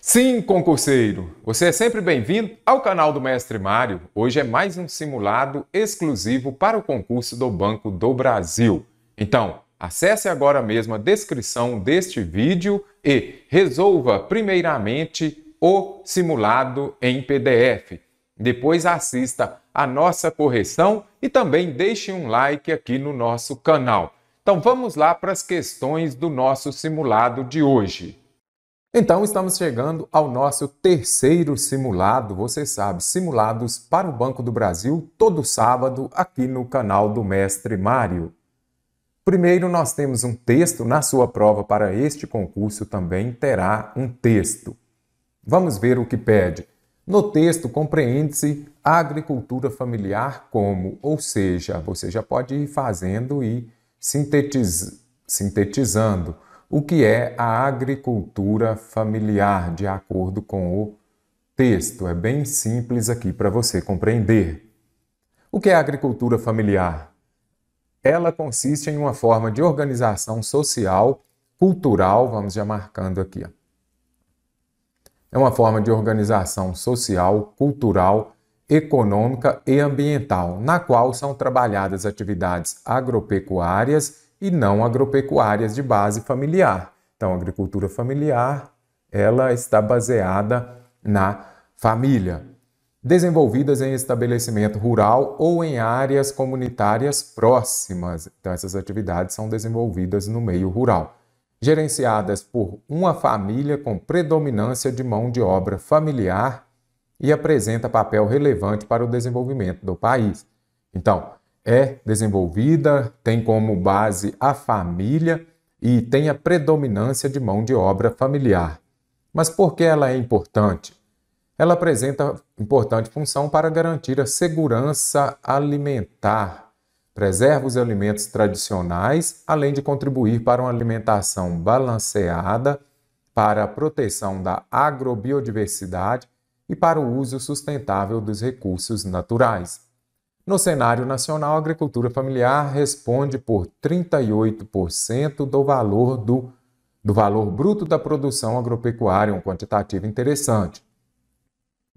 Sim, concurseiro! Você é sempre bem-vindo ao canal do Mestre Mário. Hoje é mais um simulado exclusivo para o concurso do Banco do Brasil. Então, acesse agora mesmo a descrição deste vídeo e resolva primeiramente o simulado em PDF. Depois assista a nossa correção e também deixe um like aqui no nosso canal. Então vamos lá para as questões do nosso simulado de hoje. Então, estamos chegando ao nosso terceiro simulado, você sabe, simulados para o Banco do Brasil todo sábado aqui no canal do Mestre Mário. Primeiro, nós temos um texto, na sua prova para este concurso também terá um texto. Vamos ver o que pede. No texto, compreende-se a agricultura familiar como, ou seja, você já pode ir fazendo e sintetiz... sintetizando o que é a agricultura familiar, de acordo com o texto. É bem simples aqui para você compreender. O que é a agricultura familiar? Ela consiste em uma forma de organização social, cultural, vamos já marcando aqui. Ó. É uma forma de organização social, cultural, econômica e ambiental, na qual são trabalhadas atividades agropecuárias e não agropecuárias de base familiar. Então, a agricultura familiar, ela está baseada na família, desenvolvidas em estabelecimento rural ou em áreas comunitárias próximas. Então, essas atividades são desenvolvidas no meio rural, gerenciadas por uma família com predominância de mão de obra familiar e apresenta papel relevante para o desenvolvimento do país. Então, é desenvolvida, tem como base a família e tem a predominância de mão de obra familiar. Mas por que ela é importante? Ela apresenta importante função para garantir a segurança alimentar, preserva os alimentos tradicionais, além de contribuir para uma alimentação balanceada, para a proteção da agrobiodiversidade e para o uso sustentável dos recursos naturais. No cenário nacional, a agricultura familiar responde por 38% do valor do, do valor bruto da produção agropecuária, um quantitativo interessante.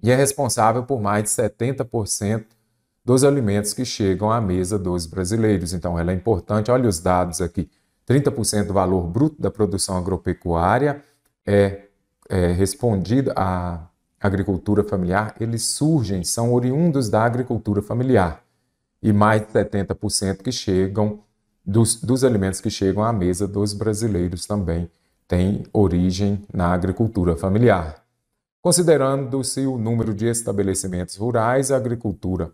E é responsável por mais de 70% dos alimentos que chegam à mesa dos brasileiros. Então, ela é importante. Olha os dados aqui: 30% do valor bruto da produção agropecuária é, é respondido a agricultura familiar, eles surgem, são oriundos da agricultura familiar. E mais de 70% que chegam dos, dos alimentos que chegam à mesa dos brasileiros também tem origem na agricultura familiar. Considerando-se o número de estabelecimentos rurais, a agricultura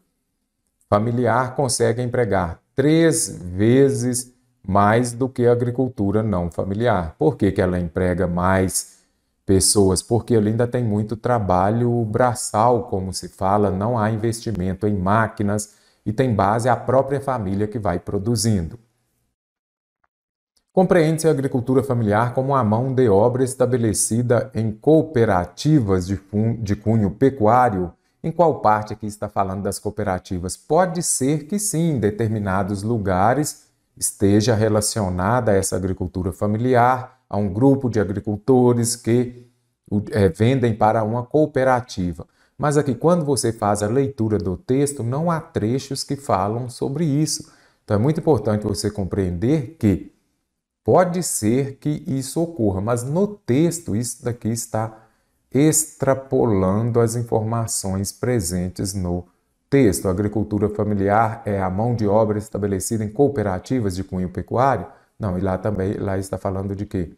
familiar consegue empregar três vezes mais do que a agricultura não familiar. Por que, que ela emprega mais pessoas, porque ainda tem muito trabalho braçal, como se fala, não há investimento em máquinas e tem base a própria família que vai produzindo. Compreende-se a agricultura familiar como a mão de obra estabelecida em cooperativas de, de cunho pecuário. Em qual parte aqui está falando das cooperativas? Pode ser que sim, em determinados lugares esteja relacionada a essa agricultura familiar, a um grupo de agricultores que é, vendem para uma cooperativa. Mas aqui, quando você faz a leitura do texto, não há trechos que falam sobre isso. Então é muito importante você compreender que pode ser que isso ocorra, mas no texto isso daqui está extrapolando as informações presentes no texto Texto: Agricultura familiar é a mão de obra estabelecida em cooperativas de cunho pecuário? Não, e lá também lá está falando de quê?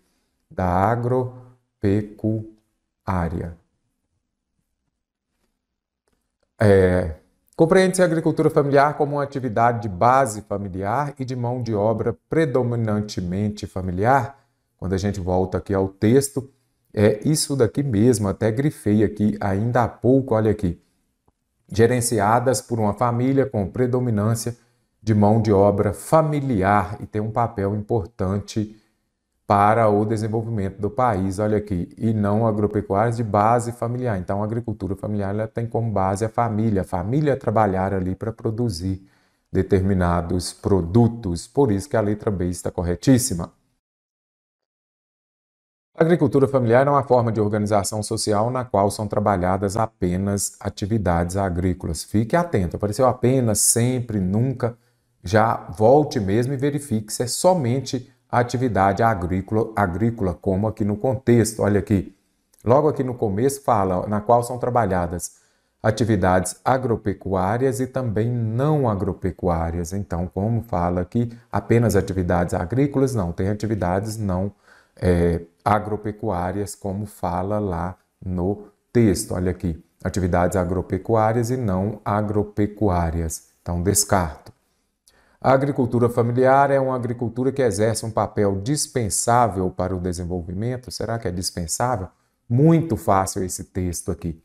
Da agropecuária. É, Compreende-se a agricultura familiar como uma atividade de base familiar e de mão de obra predominantemente familiar? Quando a gente volta aqui ao texto, é isso daqui mesmo, até grifei aqui ainda há pouco, olha aqui gerenciadas por uma família com predominância de mão de obra familiar e tem um papel importante para o desenvolvimento do país, olha aqui, e não agropecuárias de base familiar. Então, a agricultura familiar ela tem como base a família, a família trabalhar ali para produzir determinados produtos. Por isso que a letra B está corretíssima. A agricultura familiar é uma forma de organização social na qual são trabalhadas apenas atividades agrícolas. Fique atento, apareceu apenas, sempre, nunca. Já volte mesmo e verifique se é somente a atividade agrícola, agrícola, como aqui no contexto. Olha aqui, logo aqui no começo fala na qual são trabalhadas atividades agropecuárias e também não agropecuárias. Então, como fala aqui, apenas atividades agrícolas, não, tem atividades não agrícolas é, agropecuárias, como fala lá no texto. Olha aqui, atividades agropecuárias e não agropecuárias. Então, descarto. A agricultura familiar é uma agricultura que exerce um papel dispensável para o desenvolvimento. Será que é dispensável? Muito fácil esse texto aqui.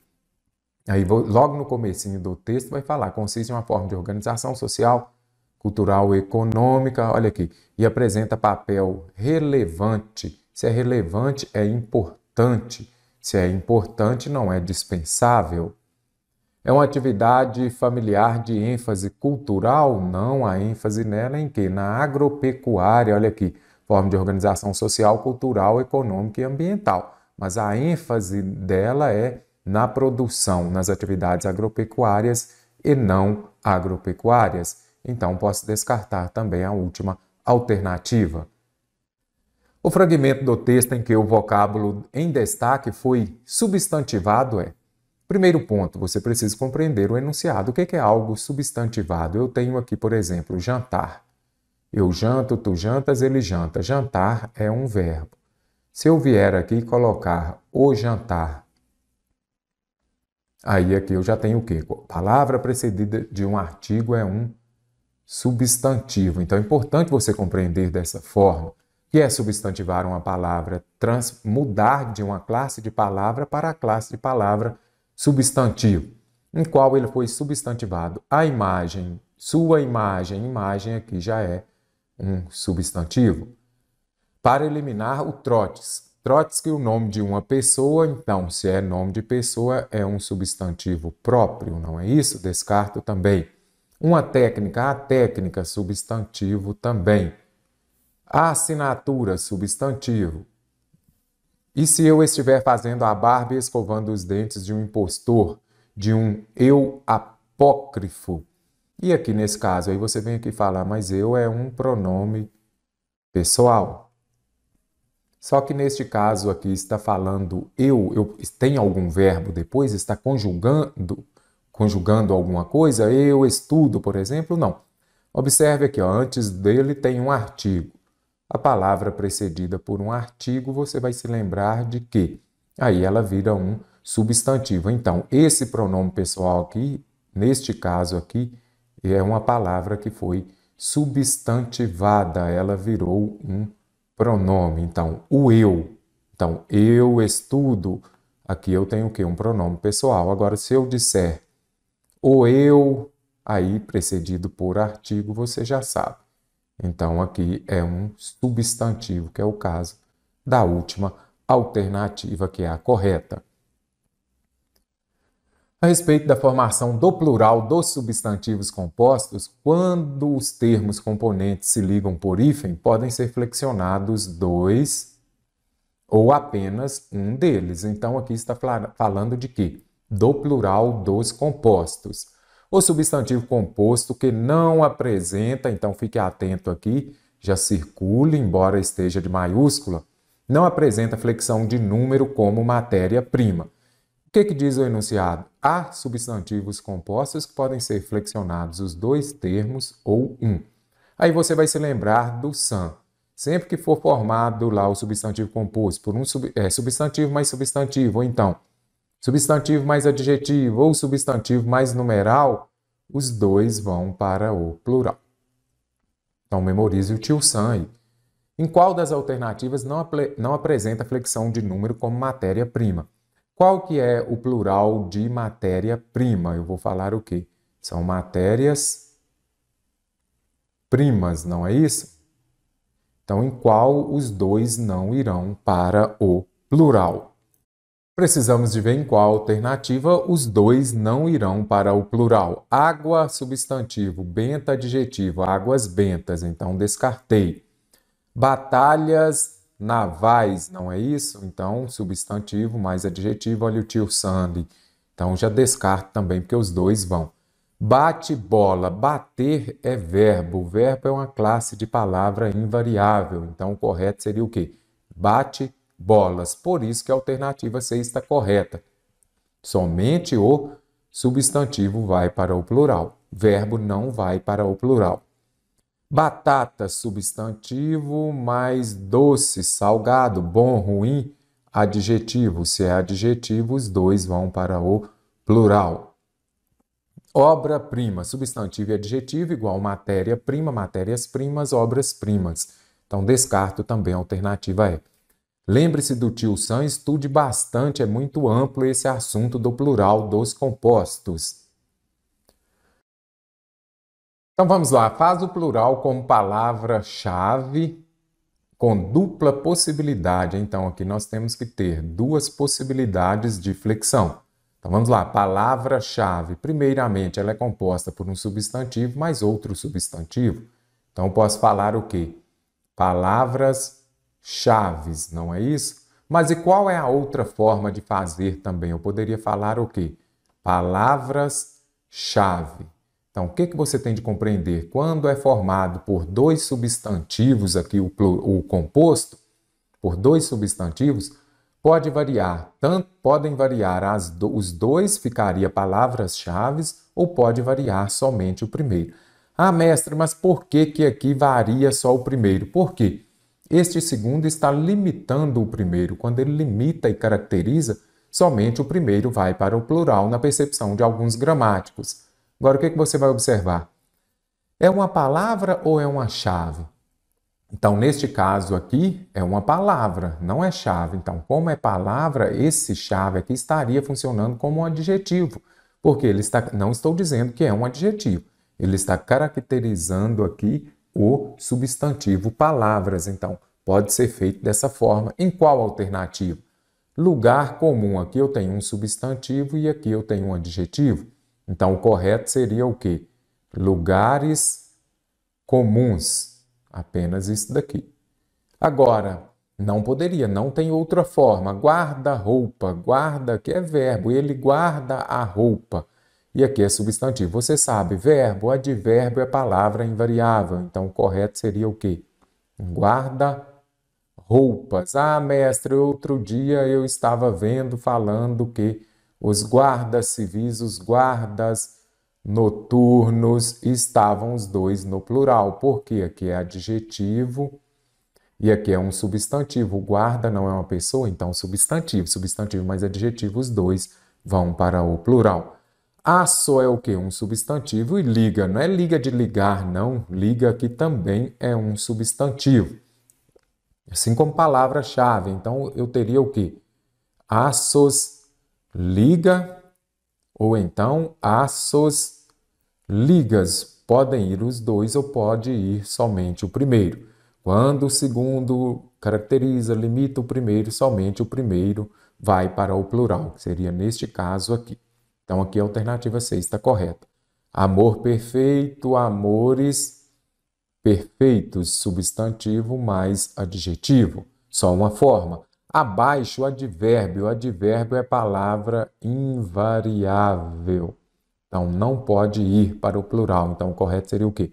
Aí, logo no comecinho do texto, vai falar, consiste em uma forma de organização social, cultural, econômica, olha aqui, e apresenta papel relevante se é relevante, é importante. Se é importante, não é dispensável. É uma atividade familiar de ênfase cultural? Não, a ênfase nela é em que? Na agropecuária, olha aqui, forma de organização social, cultural, econômica e ambiental. Mas a ênfase dela é na produção, nas atividades agropecuárias e não agropecuárias. Então, posso descartar também a última alternativa. O fragmento do texto em que o vocábulo em destaque foi substantivado é. Primeiro ponto, você precisa compreender o enunciado. O é que é algo substantivado? Eu tenho aqui, por exemplo, jantar. Eu janto, tu jantas, ele janta. Jantar é um verbo. Se eu vier aqui colocar o jantar, aí aqui eu já tenho o quê? Palavra precedida de um artigo é um substantivo. Então é importante você compreender dessa forma que é substantivar uma palavra, trans, mudar de uma classe de palavra para a classe de palavra substantivo, em qual ele foi substantivado a imagem, sua imagem, imagem aqui já é um substantivo. Para eliminar o trotes, Trotsky, é o nome de uma pessoa, então, se é nome de pessoa, é um substantivo próprio, não é isso? Descarto também. Uma técnica, a técnica, substantivo também. A assinatura, substantivo. E se eu estiver fazendo a barba e escovando os dentes de um impostor, de um eu apócrifo? E aqui nesse caso, aí você vem aqui falar, mas eu é um pronome pessoal. Só que neste caso aqui está falando eu, eu tem algum verbo depois, está conjugando, conjugando alguma coisa, eu estudo, por exemplo, não. Observe aqui, ó, antes dele tem um artigo a palavra precedida por um artigo, você vai se lembrar de que. Aí ela vira um substantivo. Então, esse pronome pessoal aqui, neste caso aqui, é uma palavra que foi substantivada, ela virou um pronome. Então, o eu. Então, eu estudo. Aqui eu tenho o quê? Um pronome pessoal. Agora, se eu disser o eu, aí precedido por artigo, você já sabe. Então, aqui é um substantivo, que é o caso da última alternativa, que é a correta. A respeito da formação do plural dos substantivos compostos, quando os termos componentes se ligam por hífen, podem ser flexionados dois ou apenas um deles. Então, aqui está falando de quê? Do plural dos compostos ou substantivo composto que não apresenta, então fique atento aqui, já circule, embora esteja de maiúscula, não apresenta flexão de número como matéria-prima. O que, que diz o enunciado? Há substantivos compostos que podem ser flexionados os dois termos ou um. Aí você vai se lembrar do san. Sempre que for formado lá o substantivo composto por um sub, é, substantivo mais substantivo, ou então substantivo mais adjetivo ou substantivo mais numeral, os dois vão para o plural. Então memorize o tio Sam. Em qual das alternativas não, ap não apresenta flexão de número como matéria-prima? Qual que é o plural de matéria-prima? Eu vou falar o quê? São matérias primas, não é isso? Então, em qual os dois não irão para o plural? Precisamos de ver em qual alternativa os dois não irão para o plural. Água, substantivo, benta, adjetivo, águas bentas, então descartei. Batalhas navais, não é isso? Então, substantivo mais adjetivo, olha o tio Sandy. Então já descarto também, porque os dois vão. Bate bola. Bater é verbo. O verbo é uma classe de palavra invariável. Então o correto seria o quê? Bate bola bolas. Por isso que a alternativa C está correta. Somente o substantivo vai para o plural. Verbo não vai para o plural. Batata, substantivo, mais doce, salgado, bom, ruim, adjetivo. Se é adjetivo, os dois vão para o plural. Obra-prima, substantivo e adjetivo igual matéria-prima, matérias-primas, obras-primas. Então, descarto também a alternativa E. É Lembre-se do tio Sam estude bastante, é muito amplo esse assunto do plural dos compostos. Então vamos lá, faz o plural como palavra-chave com dupla possibilidade. Então aqui nós temos que ter duas possibilidades de flexão. Então vamos lá, palavra-chave. Primeiramente, ela é composta por um substantivo mais outro substantivo. Então posso falar o quê? Palavras-chave chaves, não é isso? Mas e qual é a outra forma de fazer também? Eu poderia falar o quê? Palavras-chave. Então, o que, que você tem de compreender? Quando é formado por dois substantivos aqui, o, o composto, por dois substantivos, pode variar, tanto podem variar do, os dois, ficaria palavras-chave, ou pode variar somente o primeiro. Ah, mestre, mas por que, que aqui varia só o primeiro? Por quê? este segundo está limitando o primeiro. Quando ele limita e caracteriza, somente o primeiro vai para o plural na percepção de alguns gramáticos. Agora, o que, é que você vai observar? É uma palavra ou é uma chave? Então, neste caso aqui, é uma palavra, não é chave. Então, como é palavra, esse chave aqui estaria funcionando como um adjetivo, porque ele está, não estou dizendo que é um adjetivo, ele está caracterizando aqui o substantivo palavras. Então, pode ser feito dessa forma. Em qual alternativa? Lugar comum. Aqui eu tenho um substantivo e aqui eu tenho um adjetivo. Então, o correto seria o quê? Lugares comuns. Apenas isso daqui. Agora, não poderia, não tem outra forma. Guarda roupa, guarda, que é verbo, ele guarda a roupa. E aqui é substantivo. Você sabe, verbo, advérbio é palavra invariável. Então, o correto seria o quê? Guarda roupas. Ah, mestre, outro dia eu estava vendo falando que os guardas civis, os guardas noturnos estavam os dois no plural, porque aqui é adjetivo e aqui é um substantivo. O guarda não é uma pessoa, então substantivo, substantivo mais adjetivo, os dois vão para o plural. Aço ah, é o que? Um substantivo e liga. Não é liga de ligar, não. Liga que também é um substantivo. Assim como palavra-chave. Então eu teria o que? Aços liga ou então aços ligas. Podem ir os dois ou pode ir somente o primeiro. Quando o segundo caracteriza, limita o primeiro, somente o primeiro vai para o plural, que seria neste caso aqui. Então aqui é a alternativa C está correta. Amor perfeito, amores perfeitos, substantivo mais adjetivo. Só uma forma. Abaixo, o advérbio. O advérbio é palavra invariável. Então não pode ir para o plural. Então o correto seria o quê?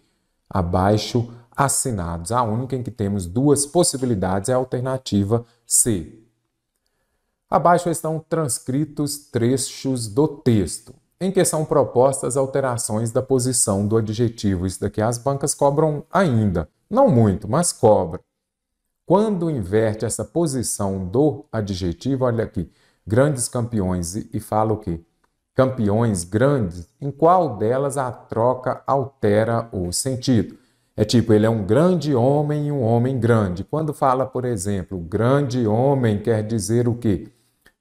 Abaixo assinados. A única em que temos duas possibilidades é a alternativa C. Abaixo estão transcritos trechos do texto, em que são propostas alterações da posição do adjetivo. Isso daqui as bancas cobram ainda, não muito, mas cobra. Quando inverte essa posição do adjetivo, olha aqui, grandes campeões, e fala o quê? Campeões grandes, em qual delas a troca altera o sentido? É tipo, ele é um grande homem e um homem grande. Quando fala, por exemplo, grande homem quer dizer o quê?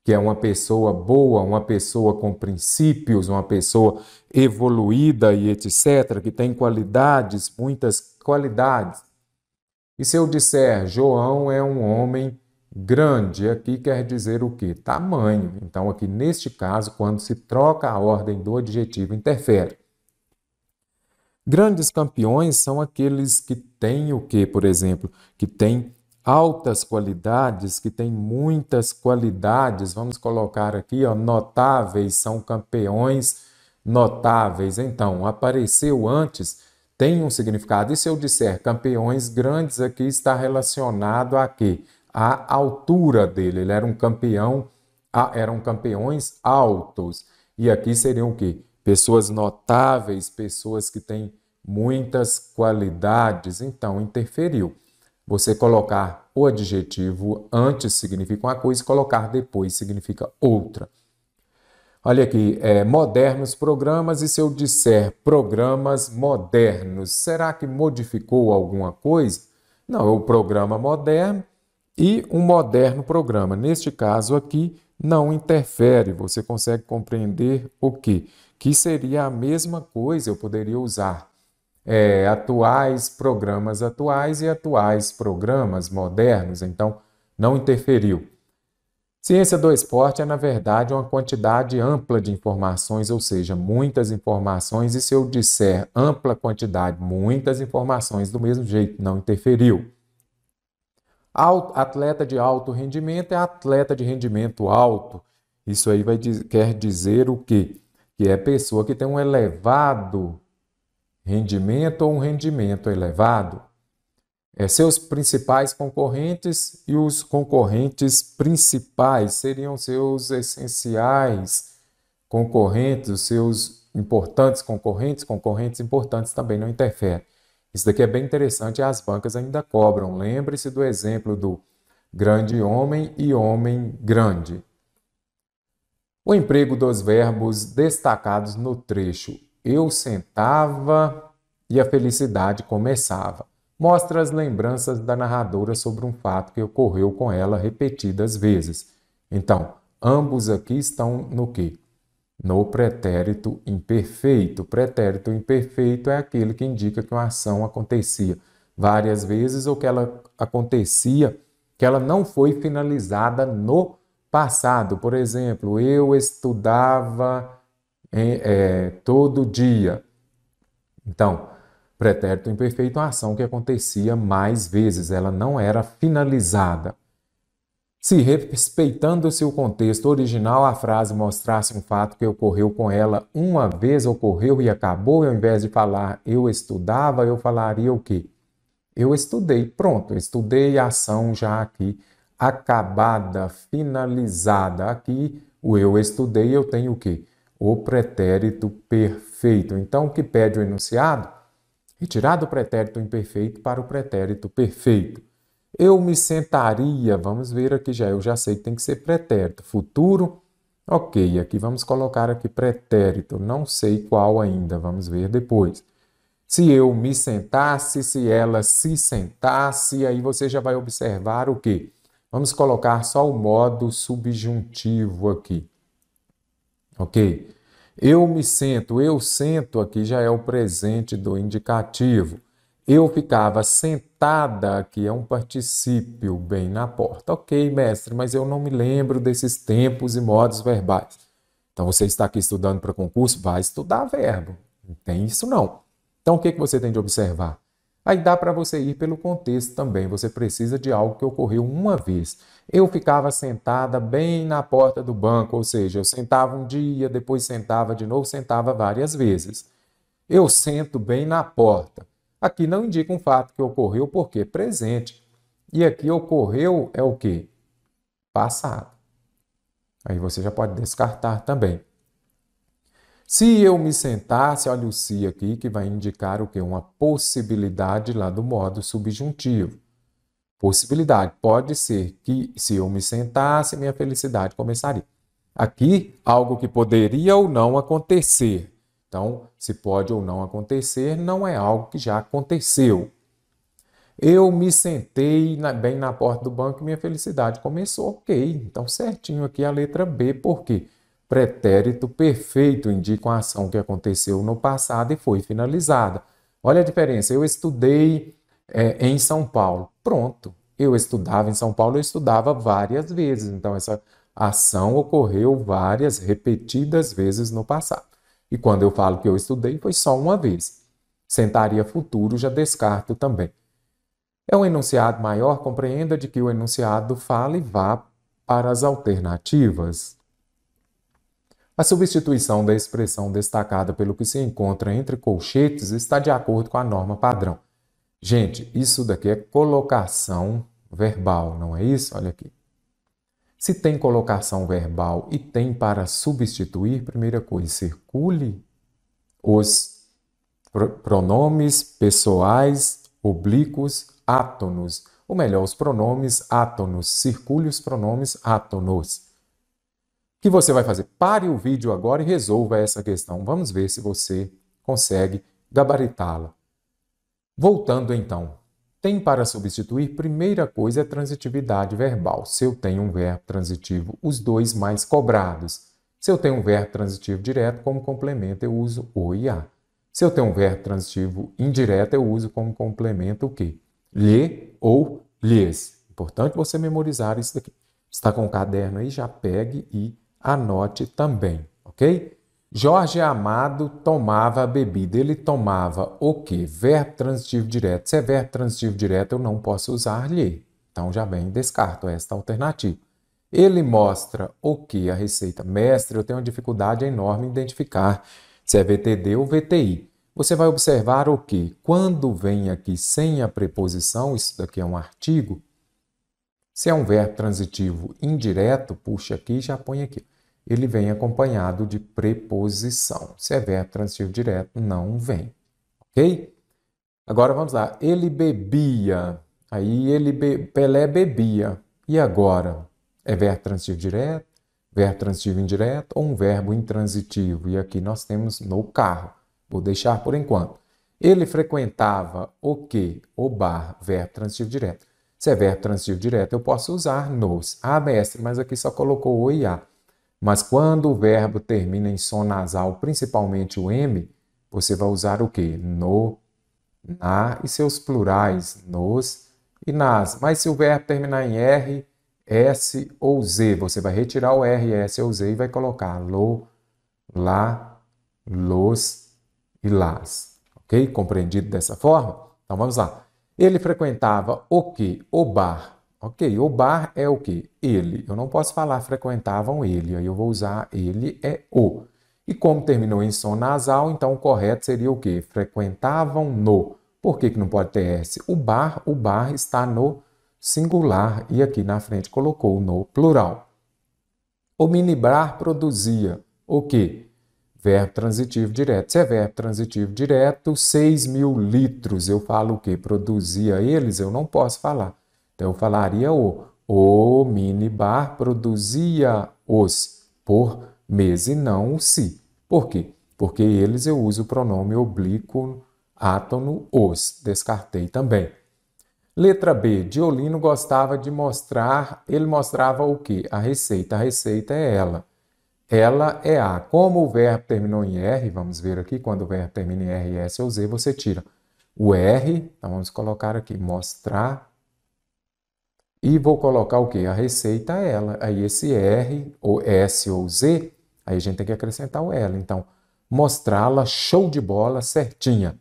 que é uma pessoa boa, uma pessoa com princípios, uma pessoa evoluída e etc., que tem qualidades, muitas qualidades. E se eu disser João é um homem grande, aqui quer dizer o quê? Tamanho. Então, aqui neste caso, quando se troca a ordem do adjetivo, interfere. Grandes campeões são aqueles que têm o quê, por exemplo? Que têm altas qualidades, que tem muitas qualidades, vamos colocar aqui, ó, notáveis, são campeões notáveis. Então, apareceu antes tem um significado. E se eu disser campeões grandes aqui está relacionado a quê? A altura dele. Ele era um campeão, a, eram campeões altos. E aqui seriam o quê? Pessoas notáveis, pessoas que têm muitas qualidades. Então, interferiu você colocar o adjetivo antes significa uma coisa e colocar depois significa outra. Olha aqui, é, modernos programas, e se eu disser programas modernos, será que modificou alguma coisa? Não, é o programa moderno e um moderno programa. Neste caso aqui, não interfere, você consegue compreender o quê? Que seria a mesma coisa, eu poderia usar é, atuais programas atuais e atuais programas modernos, então não interferiu. Ciência do esporte é, na verdade, uma quantidade ampla de informações, ou seja, muitas informações, e se eu disser ampla quantidade, muitas informações, do mesmo jeito, não interferiu. Atleta de alto rendimento é atleta de rendimento alto. Isso aí vai, quer dizer o quê? Que é pessoa que tem um elevado rendimento ou um rendimento elevado, é, seus principais concorrentes e os concorrentes principais seriam seus essenciais concorrentes, os seus importantes concorrentes, concorrentes importantes também não interferem. Isso daqui é bem interessante e as bancas ainda cobram. Lembre-se do exemplo do grande homem e homem grande. O emprego dos verbos destacados no trecho eu sentava e a felicidade começava. Mostra as lembranças da narradora sobre um fato que ocorreu com ela repetidas vezes. Então, ambos aqui estão no quê? No pretérito imperfeito. pretérito imperfeito é aquele que indica que uma ação acontecia várias vezes ou que ela acontecia, que ela não foi finalizada no passado. Por exemplo, eu estudava em, é, todo dia. Então, pretérito imperfeito é uma ação que acontecia mais vezes, ela não era finalizada. Se respeitando-se o contexto original, a frase mostrasse um fato que ocorreu com ela uma vez, ocorreu e acabou, e ao invés de falar eu estudava, eu falaria o quê? Eu estudei, pronto, estudei a ação já aqui, acabada, finalizada. Aqui, o eu estudei, eu tenho o quê? o pretérito perfeito. Então, o que pede o enunciado? Retirar do pretérito imperfeito para o pretérito perfeito. Eu me sentaria, vamos ver aqui já, eu já sei que tem que ser pretérito. Futuro, ok, aqui vamos colocar aqui pretérito, não sei qual ainda, vamos ver depois. Se eu me sentasse, se ela se sentasse, aí você já vai observar o quê? Vamos colocar só o modo subjuntivo aqui ok? Eu me sento, eu sento aqui já é o presente do indicativo. Eu ficava sentada aqui é um particípio bem na porta. Ok, mestre, mas eu não me lembro desses tempos e modos verbais. Então você está aqui estudando para concurso, vai estudar verbo. Não tem isso não. Então o que, que você tem de observar? Aí dá para você ir pelo contexto também. Você precisa de algo que ocorreu uma vez. Eu ficava sentada bem na porta do banco, ou seja, eu sentava um dia, depois sentava de novo, sentava várias vezes. Eu sento bem na porta. Aqui não indica um fato que ocorreu porque é presente. E aqui ocorreu é o que? Passado. Aí você já pode descartar também. Se eu me sentasse, olha o se aqui, que vai indicar o que? Uma possibilidade lá do modo subjuntivo. Possibilidade. Pode ser que, se eu me sentasse, minha felicidade começaria. Aqui, algo que poderia ou não acontecer. Então, se pode ou não acontecer, não é algo que já aconteceu. Eu me sentei na, bem na porta do banco e minha felicidade começou. Ok, então certinho aqui a letra B. Por quê? Porque pretérito perfeito indica uma ação que aconteceu no passado e foi finalizada. Olha a diferença. Eu estudei é, em São Paulo. Pronto. Eu estudava em São Paulo, eu estudava várias vezes. Então, essa ação ocorreu várias, repetidas vezes no passado. E quando eu falo que eu estudei, foi só uma vez. Sentaria futuro, já descarto também. É um enunciado maior, compreenda de que o enunciado fala e vá para as alternativas. A substituição da expressão destacada pelo que se encontra entre colchetes está de acordo com a norma padrão. Gente, isso daqui é colocação verbal, não é isso? Olha aqui. Se tem colocação verbal e tem para substituir, primeira coisa, circule os pronomes pessoais, oblíquos, átonos. Ou melhor, os pronomes átonos. Circule os pronomes átonos que você vai fazer? Pare o vídeo agora e resolva essa questão. Vamos ver se você consegue gabaritá-la. Voltando então, tem para substituir, primeira coisa é transitividade verbal. Se eu tenho um verbo transitivo, os dois mais cobrados. Se eu tenho um verbo transitivo direto, como complemento eu uso o e a. Se eu tenho um verbo transitivo indireto, eu uso como complemento o que? Lhe ou lhes. Importante você memorizar isso daqui. Está com o caderno aí, já pegue e anote também, ok? Jorge Amado tomava a bebida. Ele tomava o quê? Verbo transitivo direto. Se é verbo transitivo direto, eu não posso usar lhe. Então já vem, descarto esta alternativa. Ele mostra o que a receita? Mestre, eu tenho uma dificuldade enorme em identificar se é VTD ou VTI. Você vai observar o que? Quando vem aqui sem a preposição, isso daqui é um artigo. Se é um verbo transitivo indireto, puxa aqui e já põe aqui ele vem acompanhado de preposição. Se é verbo transitivo direto, não vem. Ok? Agora vamos lá. Ele bebia. Aí ele be... Pelé bebia. E agora? É verbo transitivo direto, verbo transitivo indireto ou um verbo intransitivo? E aqui nós temos no carro. Vou deixar por enquanto. Ele frequentava o que? O bar, verbo transitivo direto. Se é verbo transitivo direto, eu posso usar nos. Ah, mestre, mas aqui só colocou o e a. Mas quando o verbo termina em som nasal, principalmente o M, você vai usar o que? No, na e seus plurais, nos e nas. Mas se o verbo terminar em R, S ou Z, você vai retirar o R, S ou Z e vai colocar lo, lá, los e las. Ok? Compreendido dessa forma? Então vamos lá. Ele frequentava o que? O bar. Ok, o bar é o que? Ele. Eu não posso falar frequentavam ele, aí eu vou usar ele é o. E como terminou em som nasal, então o correto seria o que? Frequentavam no. Por que, que não pode ter S? O bar, o bar está no singular e aqui na frente colocou no plural. O minibar produzia o que? Verbo transitivo direto. Se é verbo transitivo direto, 6 mil litros. Eu falo o que? Produzia eles? Eu não posso falar então eu falaria o. O minibar produzia os por mês e não o si. Por quê? Porque eles eu uso o pronome oblíquo átono os. Descartei também. Letra B. Diolino gostava de mostrar. Ele mostrava o quê? A receita. A receita é ela. Ela é a. Como o verbo terminou em R, vamos ver aqui, quando o verbo termina em R, S ou Z, você tira o R. Então vamos colocar aqui, mostrar e vou colocar o que? A receita é ela. Aí esse R, ou S ou Z, aí a gente tem que acrescentar o L. Então, mostrá-la show de bola certinha.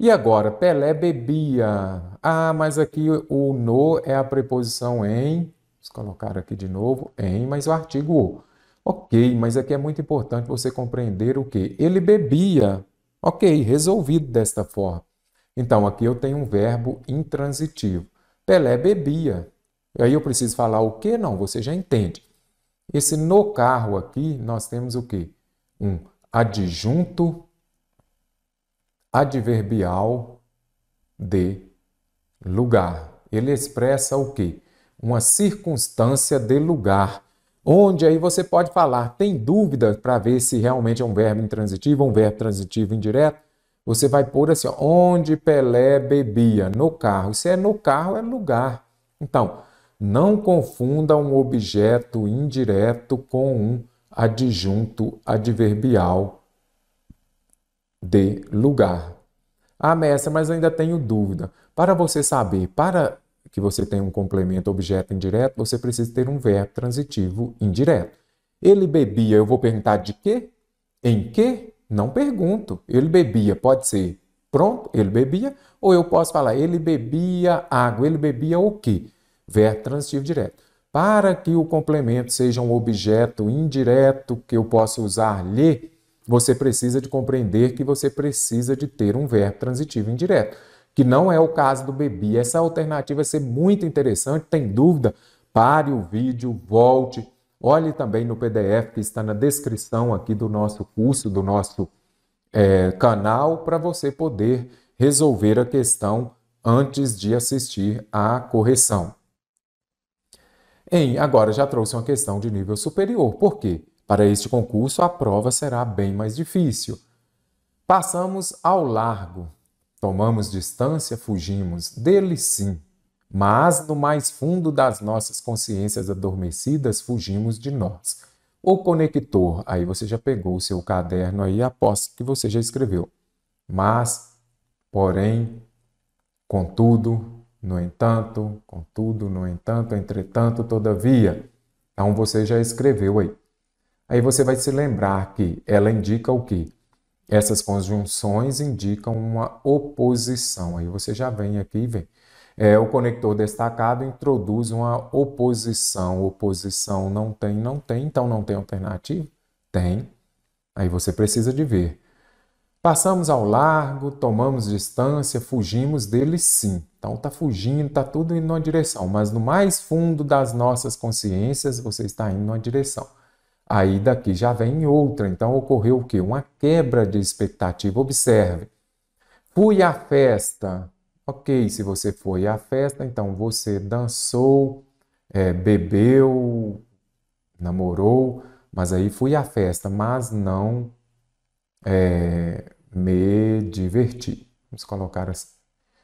E agora, Pelé bebia. Ah, mas aqui o no é a preposição em. Vamos colocar aqui de novo, em, mas o artigo o. Ok, mas aqui é muito importante você compreender o que? Ele bebia. Ok, resolvido desta forma. Então, aqui eu tenho um verbo intransitivo. Pelé bebia. E Aí eu preciso falar o que? Não, você já entende. Esse no carro aqui, nós temos o quê? Um adjunto adverbial de lugar. Ele expressa o quê? Uma circunstância de lugar. Onde aí você pode falar, tem dúvida para ver se realmente é um verbo intransitivo ou um verbo transitivo indireto? Você vai pôr assim, ó, onde Pelé bebia, no carro. Se é no carro, é lugar. Então, não confunda um objeto indireto com um adjunto adverbial de lugar. Ah, mestre, mas eu ainda tenho dúvida. Para você saber, para que você tenha um complemento objeto indireto, você precisa ter um verbo transitivo indireto. Ele bebia, eu vou perguntar de quê? Em quê? Não pergunto. Ele bebia, pode ser pronto, ele bebia, ou eu posso falar ele bebia água, ele bebia o quê? verbo transitivo direto. Para que o complemento seja um objeto indireto que eu possa usar lhe, você precisa de compreender que você precisa de ter um verbo transitivo indireto, que não é o caso do bebi. Essa alternativa vai ser muito interessante. Tem dúvida? Pare o vídeo, volte, olhe também no PDF que está na descrição aqui do nosso curso, do nosso é, canal, para você poder resolver a questão antes de assistir à correção. Em agora já trouxe uma questão de nível superior, porque para este concurso a prova será bem mais difícil. Passamos ao largo, tomamos distância, fugimos dele sim, mas no mais fundo das nossas consciências adormecidas fugimos de nós. O conector, aí você já pegou o seu caderno aí, aposto que você já escreveu. Mas, porém, contudo, no entanto, contudo, no entanto, entretanto, todavia. Então você já escreveu aí. Aí você vai se lembrar que ela indica o quê? Essas conjunções indicam uma oposição. Aí você já vem aqui e vem. É, o conector destacado introduz uma oposição. Oposição não tem, não tem, então não tem alternativa? Tem. Aí você precisa de ver. Passamos ao largo, tomamos distância, fugimos dele sim. Então tá fugindo, tá tudo indo numa direção, mas no mais fundo das nossas consciências você está indo numa direção. Aí daqui já vem outra. Então ocorreu o quê? Uma quebra de expectativa. Observe. Fui à festa. Ok, se você foi à festa, então você dançou, é, bebeu, namorou, mas aí fui à festa, mas não é, me divertir. Vamos colocar assim.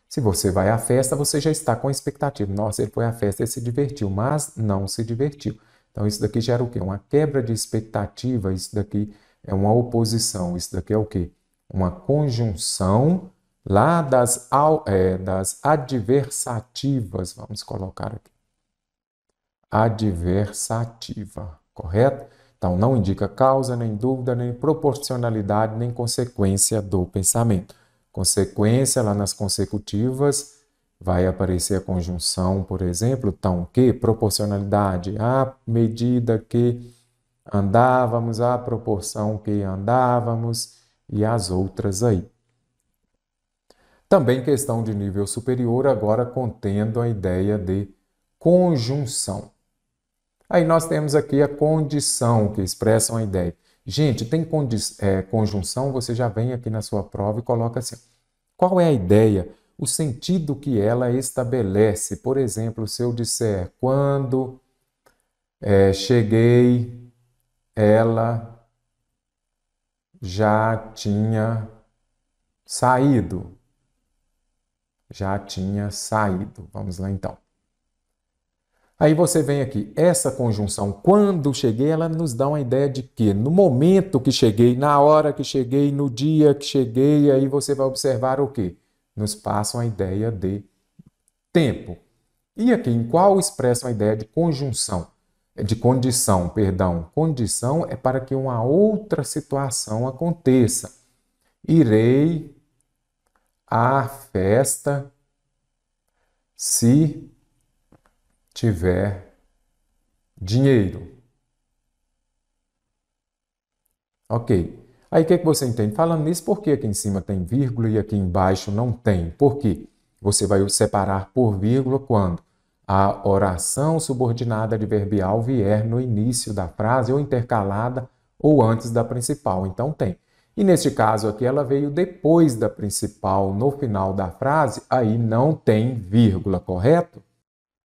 Se você vai à festa, você já está com a expectativa. Nossa, ele foi à festa e se divertiu, mas não se divertiu. Então, isso daqui gera o quê? Uma quebra de expectativa. Isso daqui é uma oposição. Isso daqui é o quê? Uma conjunção lá das, é, das adversativas. Vamos colocar aqui. Adversativa, correto? Então, não indica causa, nem dúvida, nem proporcionalidade, nem consequência do pensamento. Consequência, lá nas consecutivas, vai aparecer a conjunção, por exemplo, tão que, proporcionalidade, à medida que andávamos, à proporção que andávamos, e as outras aí. Também questão de nível superior, agora contendo a ideia de conjunção. Aí nós temos aqui a condição que expressa uma ideia. Gente, tem é, conjunção, você já vem aqui na sua prova e coloca assim: qual é a ideia, o sentido que ela estabelece? Por exemplo, se eu disser quando é, cheguei, ela já tinha saído. Já tinha saído. Vamos lá então. Aí você vem aqui, essa conjunção, quando cheguei, ela nos dá uma ideia de que no momento que cheguei, na hora que cheguei, no dia que cheguei, aí você vai observar o quê? Nos passa uma ideia de tempo. E aqui, em qual expressa uma ideia de conjunção? É de condição, perdão. Condição é para que uma outra situação aconteça. Irei à festa se tiver dinheiro. Ok. Aí o que, é que você entende? Falando nisso, por que aqui em cima tem vírgula e aqui embaixo não tem? Por quê? Você vai separar por vírgula quando a oração subordinada adverbial vier no início da frase ou intercalada ou antes da principal. Então tem. E neste caso aqui, ela veio depois da principal, no final da frase, aí não tem vírgula, correto?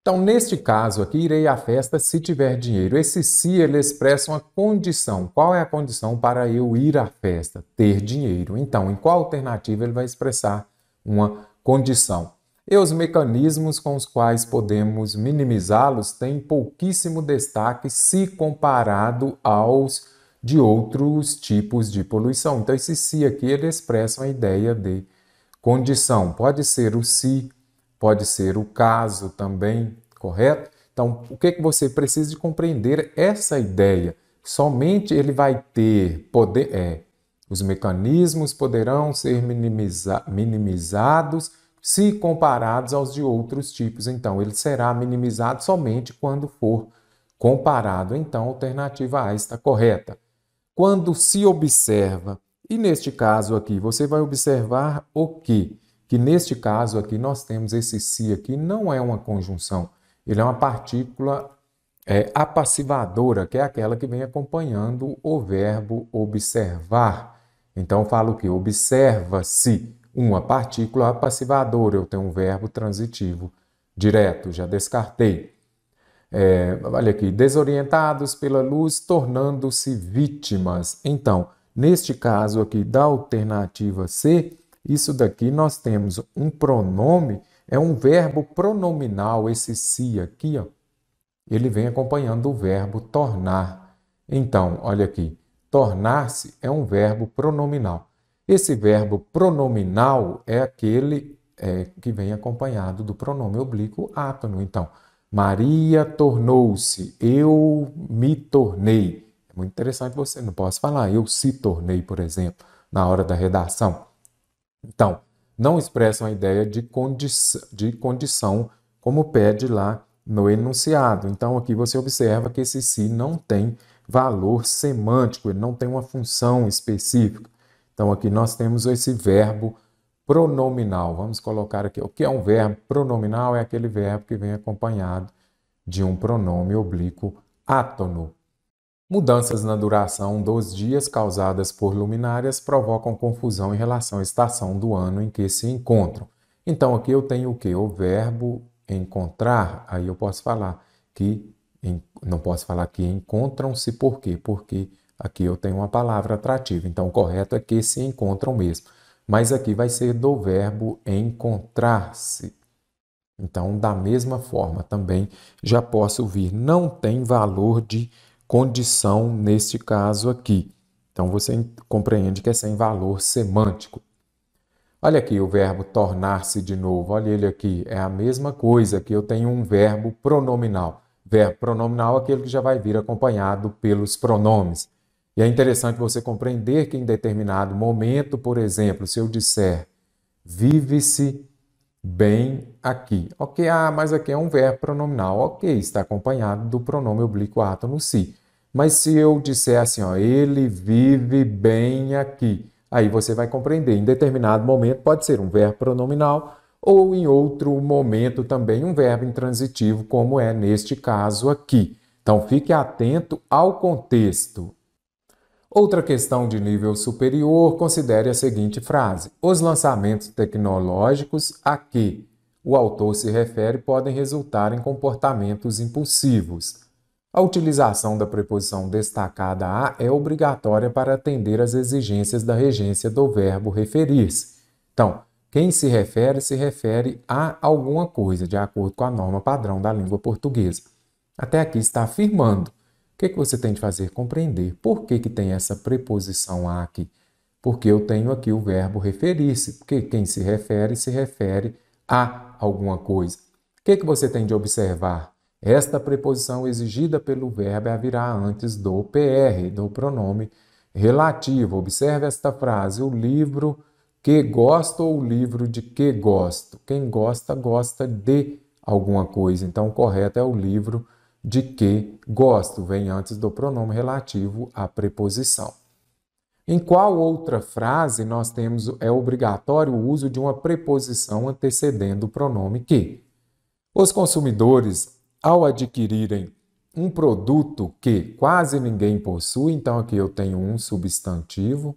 Então, neste caso aqui, irei à festa se tiver dinheiro. Esse se ele expressa uma condição. Qual é a condição para eu ir à festa? Ter dinheiro. Então, em qual alternativa ele vai expressar uma condição? E os mecanismos com os quais podemos minimizá-los têm pouquíssimo destaque se comparado aos de outros tipos de poluição. Então, esse se aqui ele expressa uma ideia de condição. Pode ser o se pode ser o caso também, correto? Então, o que, é que você precisa de compreender essa ideia? Somente ele vai ter poder, é, os mecanismos poderão ser minimiza, minimizados se comparados aos de outros tipos. Então, ele será minimizado somente quando for comparado. Então, a alternativa A está correta. Quando se observa, e neste caso aqui, você vai observar o que? que neste caso aqui nós temos esse si aqui, não é uma conjunção, ele é uma partícula é, apassivadora, que é aquela que vem acompanhando o verbo observar. Então, falo que observa-se uma partícula apassivadora, eu tenho um verbo transitivo direto, já descartei. É, olha aqui, desorientados pela luz, tornando-se vítimas. Então, neste caso aqui da alternativa C, isso daqui nós temos um pronome, é um verbo pronominal, esse si aqui, ó. Ele vem acompanhando o verbo tornar. Então, olha aqui, tornar-se é um verbo pronominal. Esse verbo pronominal é aquele é, que vem acompanhado do pronome oblíquo átono. Então, Maria tornou-se, eu me tornei. É muito interessante você, não posso falar eu se tornei, por exemplo, na hora da redação. Então, não expressam a ideia de, condi de condição, como pede lá no enunciado. Então, aqui você observa que esse si não tem valor semântico, ele não tem uma função específica. Então, aqui nós temos esse verbo pronominal. Vamos colocar aqui o que é um verbo pronominal? É aquele verbo que vem acompanhado de um pronome oblíquo átono. Mudanças na duração dos dias causadas por luminárias provocam confusão em relação à estação do ano em que se encontram. Então aqui eu tenho o que? O verbo encontrar, aí eu posso falar que não posso falar que encontram-se por quê? Porque aqui eu tenho uma palavra atrativa. Então o correto é que se encontram mesmo. Mas aqui vai ser do verbo encontrar-se. Então da mesma forma também já posso vir não tem valor de condição neste caso aqui. Então você compreende que é sem valor semântico. Olha aqui o verbo tornar-se de novo, olha ele aqui, é a mesma coisa que eu tenho um verbo pronominal. Verbo pronominal é aquele que já vai vir acompanhado pelos pronomes. E é interessante você compreender que em determinado momento, por exemplo, se eu disser vive-se bem aqui. Ok, ah, mas aqui é um verbo pronominal. Ok, está acompanhado do pronome oblíquo ato no si. Mas se eu disser assim, ó, ele vive bem aqui, aí você vai compreender. Em determinado momento pode ser um verbo pronominal ou em outro momento também um verbo intransitivo, como é neste caso aqui. Então fique atento ao contexto. Outra questão de nível superior considere a seguinte frase: Os lançamentos tecnológicos a que o autor se refere podem resultar em comportamentos impulsivos. A utilização da preposição destacada a é obrigatória para atender às exigências da regência do verbo referir-se. Então, quem se refere se refere a alguma coisa, de acordo com a norma padrão da língua portuguesa. Até aqui está afirmando o que, é que você tem de fazer? Compreender por que, que tem essa preposição a aqui. Porque eu tenho aqui o verbo referir-se, porque quem se refere, se refere a alguma coisa. O que, é que você tem de observar? Esta preposição exigida pelo verbo é virá antes do PR, do pronome relativo. Observe esta frase: o livro que gosto ou o livro de que gosto. Quem gosta, gosta de alguma coisa. Então, o correto é o livro de que gosto vem antes do pronome relativo à preposição. Em qual outra frase nós temos é obrigatório o uso de uma preposição antecedendo o pronome que? Os consumidores, ao adquirirem um produto que quase ninguém possui, então aqui eu tenho um substantivo,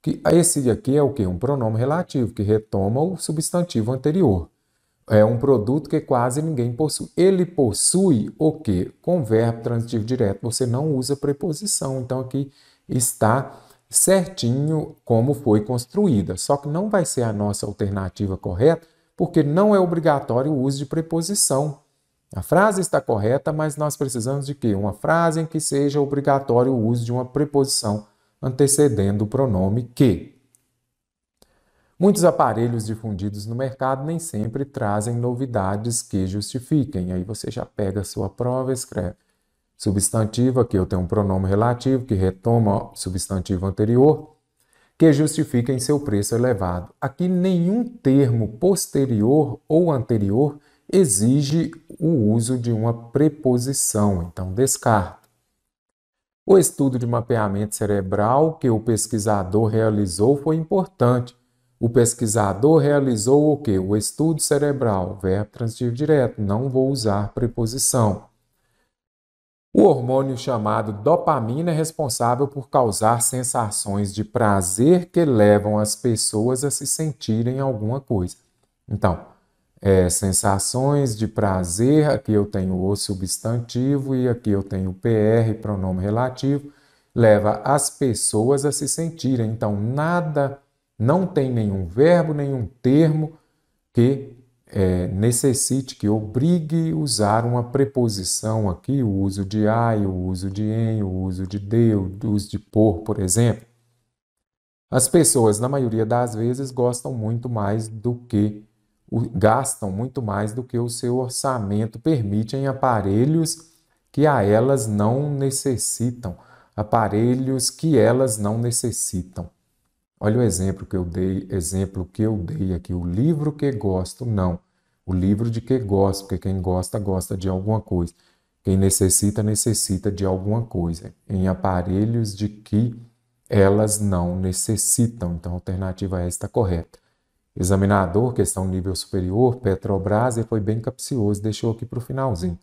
que esse aqui é o que? Um pronome relativo que retoma o substantivo anterior é um produto que quase ninguém possui. Ele possui o que? Com verbo transitivo direto. Você não usa preposição. Então aqui está certinho como foi construída. Só que não vai ser a nossa alternativa correta, porque não é obrigatório o uso de preposição. A frase está correta, mas nós precisamos de quê? Uma frase em que seja obrigatório o uso de uma preposição antecedendo o pronome que. Muitos aparelhos difundidos no mercado nem sempre trazem novidades que justifiquem. Aí você já pega a sua prova e escreve. Substantivo, aqui eu tenho um pronome relativo que retoma o substantivo anterior, que justifiquem seu preço elevado. Aqui nenhum termo posterior ou anterior exige o uso de uma preposição, então descarta. O estudo de mapeamento cerebral que o pesquisador realizou foi importante o pesquisador realizou o que? O estudo cerebral, verbo transitivo direto, não vou usar preposição. O hormônio chamado dopamina é responsável por causar sensações de prazer que levam as pessoas a se sentirem alguma coisa. Então, é, sensações de prazer, aqui eu tenho o substantivo e aqui eu tenho o PR, pronome relativo, leva as pessoas a se sentirem. Então, nada não tem nenhum verbo, nenhum termo que é, necessite, que obrigue usar uma preposição aqui, o uso de ai, o uso de em, o uso de de, o uso de por, por exemplo. As pessoas, na maioria das vezes, gostam muito mais do que gastam muito mais do que o seu orçamento permite em aparelhos que a elas não necessitam, aparelhos que elas não necessitam. Olha o exemplo que eu dei, exemplo que eu dei aqui, o livro que gosto, não. O livro de que gosto, porque quem gosta, gosta de alguma coisa. Quem necessita, necessita de alguma coisa. Em aparelhos de que elas não necessitam. Então, a alternativa essa é está correta. Examinador, questão nível superior, Petrobras, ele foi bem capcioso, deixou aqui para o finalzinho.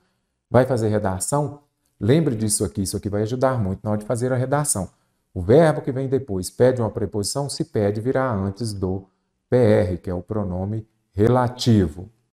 Vai fazer redação? Lembre disso aqui, isso aqui vai ajudar muito na hora de fazer a redação. O verbo que vem depois pede uma preposição, se pede, virá antes do PR, que é o pronome relativo.